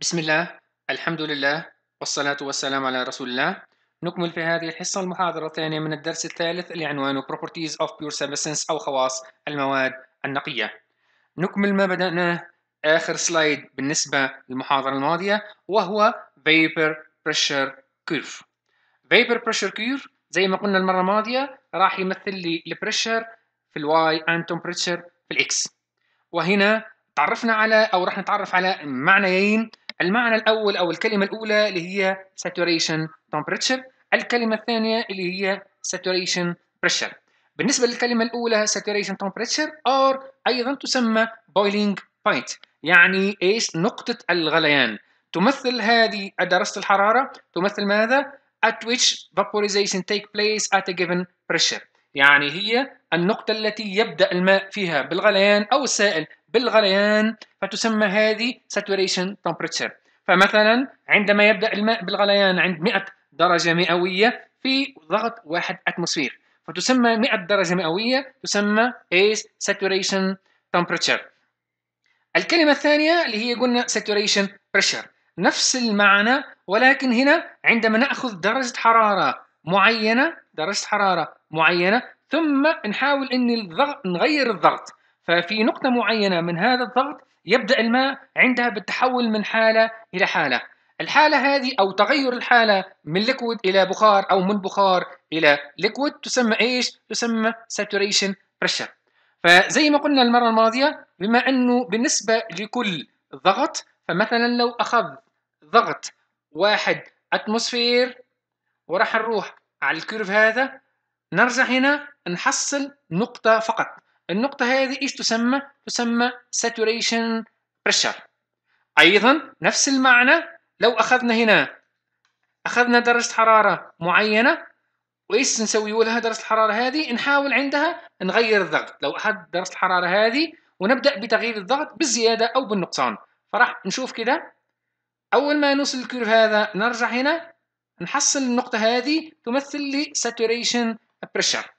بسم الله الحمد لله والصلاة والسلام على رسول الله نكمل في هذه الحصة المحاضرة الثانية من الدرس الثالث اللي عنوانه Properties of Pure Substance أو خواص المواد النقية نكمل ما بدأناه آخر سلايد بالنسبة للمحاضرة الماضية وهو Vapor Pressure Curve Vapor Pressure Curve زي ما قلنا المرة الماضية راح يمثل لي البريشر في الواي and temperature في الاكس وهنا تعرفنا على أو راح نتعرف على معنيين المعنى الأول أو الكلمة الأولى اللي هي saturation temperature الكلمة الثانية اللي هي saturation pressure بالنسبة للكلمة الأولى saturation temperature or أيضا تسمى boiling point يعني إيش نقطة الغليان تمثل هذه درجة الحرارة تمثل ماذا at which vaporization take place at a given pressure يعني هي النقطة التي يبدأ الماء فيها بالغليان أو السائل بالغليان فتسمى هذه saturation temperature فمثلا عندما يبدأ الماء بالغليان عند 100 درجة مئوية في ضغط واحد أتموسفير فتسمى 100 درجة مئوية تسمى is saturation temperature الكلمة الثانية اللي هي قلنا saturation pressure نفس المعنى ولكن هنا عندما نأخذ درجة حرارة معينة درجة حرارة معينة ثم نحاول أن الضغط نغير الضغط ففي نقطة معينة من هذا الضغط يبدأ الماء عندها بالتحول من حالة إلى حالة الحالة هذه أو تغير الحالة من ليكويد إلى بخار أو من بخار إلى ليكويد تسمى إيش؟ تسمى saturation pressure فزي ما قلنا المرة الماضية بما أنه بالنسبة لكل ضغط فمثلا لو أخذ ضغط واحد أتموسفير وراح نروح على الكيرف هذا نرجع هنا نحصل نقطة فقط النقطة هذه ايش تسمى؟ تسمى saturation pressure أيضا نفس المعنى لو أخذنا هنا أخذنا درجة حرارة معينة وإيش نسوي لها درجة الحرارة هذه؟ نحاول عندها نغير الضغط لو أخذت درجة الحرارة هذه ونبدأ بتغيير الضغط بالزيادة أو بالنقصان فراح نشوف كده أول ما نوصل الكيرف هذا نرجع هنا نحصل النقطة هذه تمثل لي saturation pressure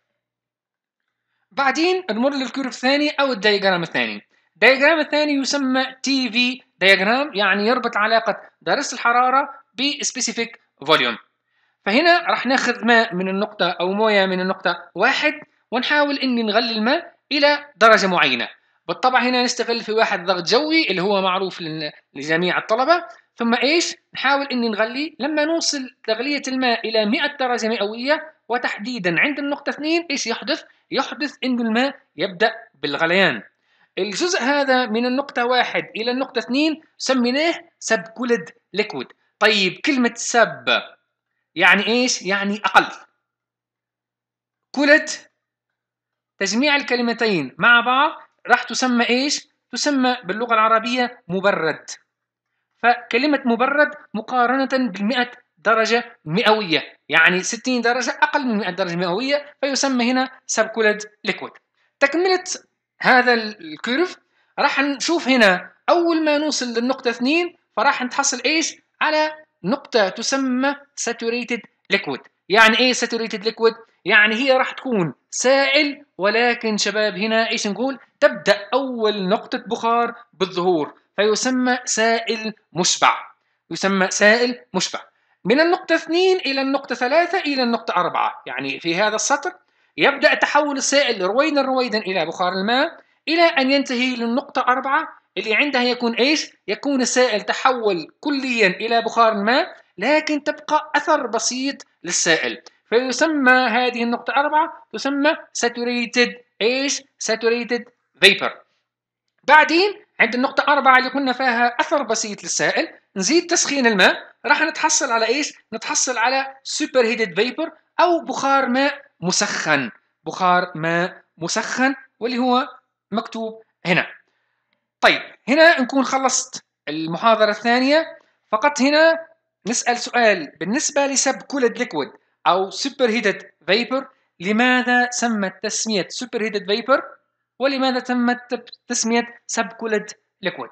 بعدين نمر للكيرف الثاني او الدياجرام الثاني الدياجرام الثاني يسمى تي في دياجرام يعني يربط علاقه درجه الحراره بسبيسيفيك فوليوم فهنا راح ناخذ ماء من النقطه او مويه من النقطه واحد ونحاول اني نغلي الماء الى درجه معينه بالطبع هنا نستغل في واحد ضغط جوي اللي هو معروف لجميع الطلبه ثم ايش؟ نحاول اني نغلي لما نوصل تغلية الماء الى 100 درجة مئوية وتحديدا عند النقطة 2 ايش يحدث؟ يحدث ان الماء يبدأ بالغليان. الجزء هذا من النقطة 1 إلى النقطة 2 سميناه سب كولد ليكويد. طيب كلمة سب يعني ايش؟ يعني أقل. كولد تجميع الكلمتين مع بعض راح تسمى ايش؟ تسمى باللغة العربية مبرد. فكلمة مبرد مقارنة بالمئة درجة مئوية يعني 60 درجة أقل من 100 درجة مئوية فيسمى هنا سبكولد ليكويد تكملة هذا الكيرف راح نشوف هنا أول ما نوصل للنقطة 2 فراح نتحصل إيش على نقطة تسمى ساتوريتد ليكويد يعني إيه ساتوريتد ليكويد يعني هي راح تكون سائل ولكن شباب هنا إيش نقول؟ تبدأ أول نقطة بخار بالظهور فيسمى سائل مشبع يسمى سائل مشبع من النقطة اثنين إلى النقطة ثلاثة إلى النقطة أربعة يعني في هذا السطر يبدأ تحول السائل رويدا رويدا إلى بخار الماء إلى أن ينتهي للنقطة أربعة اللي عندها يكون إيش؟ يكون السائل تحول كليا إلى بخار الماء لكن تبقى أثر بسيط للسائل فيسمى هذه النقطة أربعة تسمى saturated إيش؟ saturated vapor بعدين عند النقطة أربعة اللي قلنا فيها أثر بسيط للسائل نزيد تسخين الماء راح نتحصل على إيش؟ نتحصل على سوبر هيتد فيبر أو بخار ماء مسخن بخار ماء مسخن واللي هو مكتوب هنا طيب هنا نكون خلصت المحاضرة الثانية فقط هنا نسأل سؤال بالنسبة لسب كولد ليكويد أو سوبر هيتد فيبر لماذا سمت تسمية سوبر هيتد فيبر ولماذا تمت تسمية سبكولة ليكويد